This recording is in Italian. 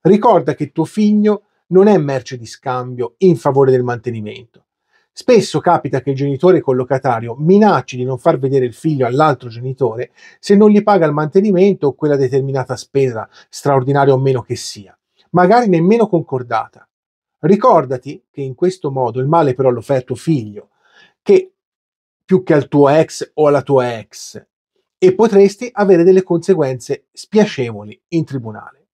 Ricorda che tuo figlio non è merce di scambio in favore del mantenimento. Spesso capita che il genitore collocatario minacci di non far vedere il figlio all'altro genitore se non gli paga il mantenimento o quella determinata spesa, straordinaria o meno che sia, magari nemmeno concordata. Ricordati che in questo modo il male però lo fai a tuo figlio, che più che al tuo ex o alla tua ex, e potresti avere delle conseguenze spiacevoli in tribunale.